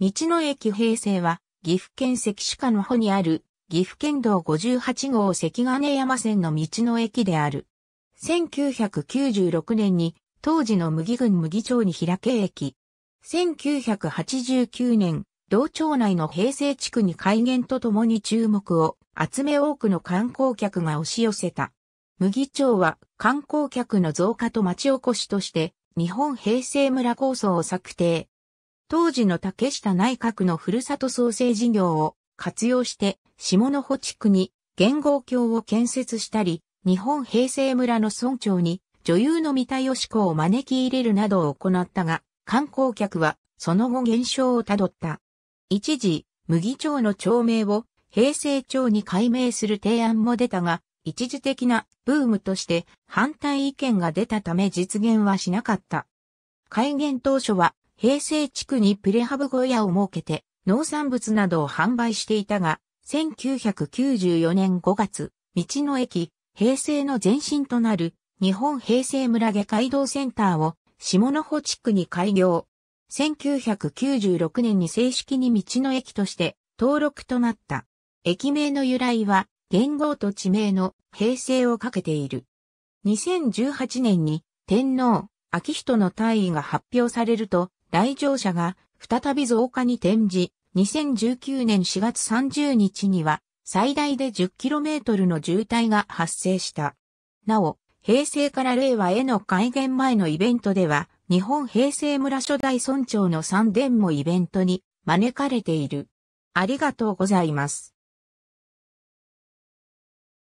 道の駅平成は、岐阜県関市下の方にある、岐阜県道58号関金山線の道の駅である。1996年に、当時の麦郡麦町に開け駅。1989年、道町内の平成地区に開園とともに注目を集め多くの観光客が押し寄せた。麦町は観光客の増加と町おこしとして、日本平成村構想を策定、当時の竹下内閣のふるさと創生事業を活用して下の保地区に元号橋を建設したり、日本平成村の村長に女優の三田義子を招き入れるなどを行ったが、観光客はその後減少をたどった。一時、麦町の町名を平成町に改名する提案も出たが、一時的なブームとして反対意見が出たため実現はしなかった。開元当初は平成地区にプレハブ小屋を設けて農産物などを販売していたが、1994年5月、道の駅、平成の前身となる日本平成村下街道センターを下野穂地区に開業。1996年に正式に道の駅として登録となった。駅名の由来は、元号と地名の平成をかけている。2018年に天皇、秋人の退位が発表されると、来場者が再び増加に転じ、2019年4月30日には最大で 10km の渋滞が発生した。なお、平成から令和への改元前のイベントでは、日本平成村初代村長の三殿もイベントに招かれている。ありがとうございます。